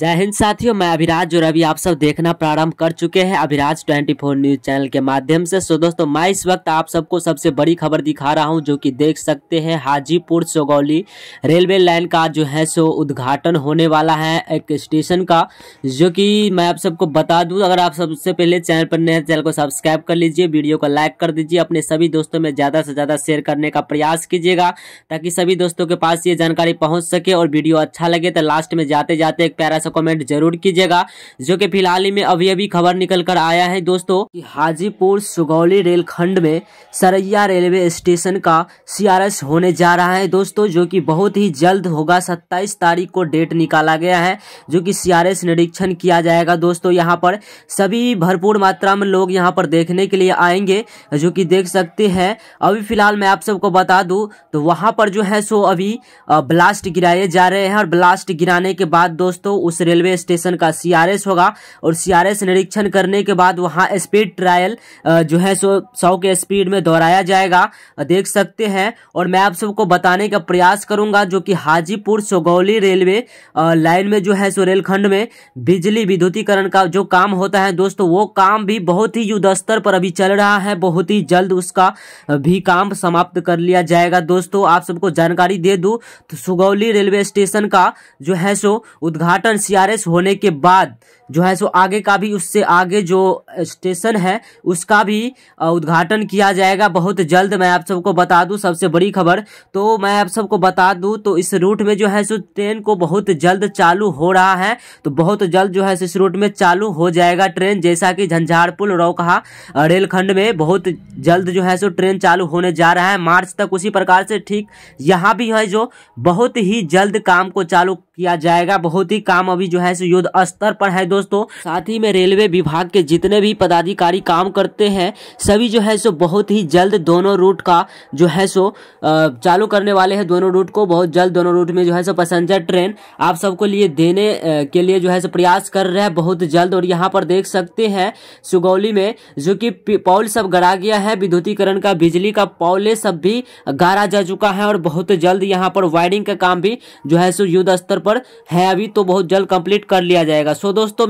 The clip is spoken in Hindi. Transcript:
जय हिंद साथियों मैं अभिराज और अभी आप सब देखना प्रारंभ कर चुके हैं अभिराज 24 न्यूज चैनल के माध्यम से सो दोस्तों मैं इस वक्त आप सबको सबसे बड़ी खबर दिखा रहा हूं जो कि देख सकते हैं हाजीपुर सोगौली रेलवे लाइन का जो है सो उद्घाटन होने वाला है एक स्टेशन का जो कि मैं आप सबको बता दूँ अगर आप सबसे पहले चैनल पर नए चैनल को सब्सक्राइब कर लीजिए वीडियो को लाइक कर दीजिए अपने सभी दोस्तों में ज़्यादा से ज़्यादा शेयर करने का प्रयास कीजिएगा ताकि सभी दोस्तों के पास ये जानकारी पहुँच सके और वीडियो अच्छा लगे तो लास्ट में जाते जाते एक प्यारा सा कमेंट जरूर कीजिएगा जो कि फिलहाल ही में अभी अभी खबर निकल कर आया है दोस्तों कि हाजीपुर सुगौली रेलखंड में सरैया रेलवे स्टेशन का सीआरएस होने जा रहा है दोस्तों जो कि बहुत ही जल्द होगा 27 तारीख को डेट निकाला गया है जो कि सीआरएस निरीक्षण किया जाएगा दोस्तों यहाँ पर सभी भरपूर मात्रा में लोग यहाँ पर देखने के लिए आएंगे जो कि देख सकते हैं अभी फिलहाल मैं आप सबको बता दूं तो वहाँ पर जो है सो अभी ब्लास्ट गिराए जा रहे हैं और ब्लास्ट गिराने के बाद दोस्तों उस रेलवे स्टेशन का सीआरएस होगा और सीआरएस निरीक्षण करने के बाद वहाँ स्पीड ट्रायल जो है सो सौ के स्पीड में दोहराया जाएगा देख सकते हैं और मैं आप सबको बताने का प्रयास करूंगा जो कि हाजीपुर सोगौली रेलवे लाइन में जो है सो रेलखंड में बिजली विद्युतीकरण का जो काम होता है दोस्तों वो काम भी बहुत ही युद्ध स्तर पर अभी चल रहा है बहुत ही जल्द उसका भी काम समाप्त कर लिया जाएगा दोस्तों आप सबको जानकारी दे दू तो सुगौली रेलवे स्टेशन का जो है सो उद्घाटन एनसीआरएस होने के बाद जो है सो आगे का भी उससे आगे जो स्टेशन है उसका भी उद्घाटन किया जाएगा बहुत जल्द मैं आप सबको बता दूं सबसे बड़ी खबर तो मैं आप सबको बता दूं तो इस रूट में जो है सो ट्रेन को बहुत जल्द चालू हो रहा है तो बहुत जल्द जो है इस रूट में चालू हो जाएगा ट्रेन जैसा कि झंझारपुर रोकहा रेलखंड में बहुत जल्द जो है सो ट्रेन चालू होने जा रहा है मार्च तक उसी प्रकार से ठीक यहाँ भी है जो बहुत ही जल्द काम को चालू किया जाएगा बहुत ही काम अभी जो है सो युद्ध स्तर पर है दोस्तों दोस्तों साथ ही में रेलवे विभाग के जितने भी पदाधिकारी काम करते हैं सभी जो है सो बहुत ही जल्द दोनों रूट का जो है सो चालू करने वाले हैं दोनों रूट को बहुत जल्द दोनों रूट में जो है सो पैसेंजर ट्रेन आप सबको लिए देने के लिए जो है सो प्रयास कर रहे हैं बहुत जल्द और यहाँ पर देख सकते हैं सुगौली में जो की पौल सब गड़ा गया है विद्युतीकरण का बिजली का पौले सब भी गारा जा चुका है और बहुत जल्द यहाँ पर वायरिंग का काम भी जो है सो युद्ध स्तर पर है अभी तो बहुत जल्द कंप्लीट कर लिया जाएगा सो दोस्तों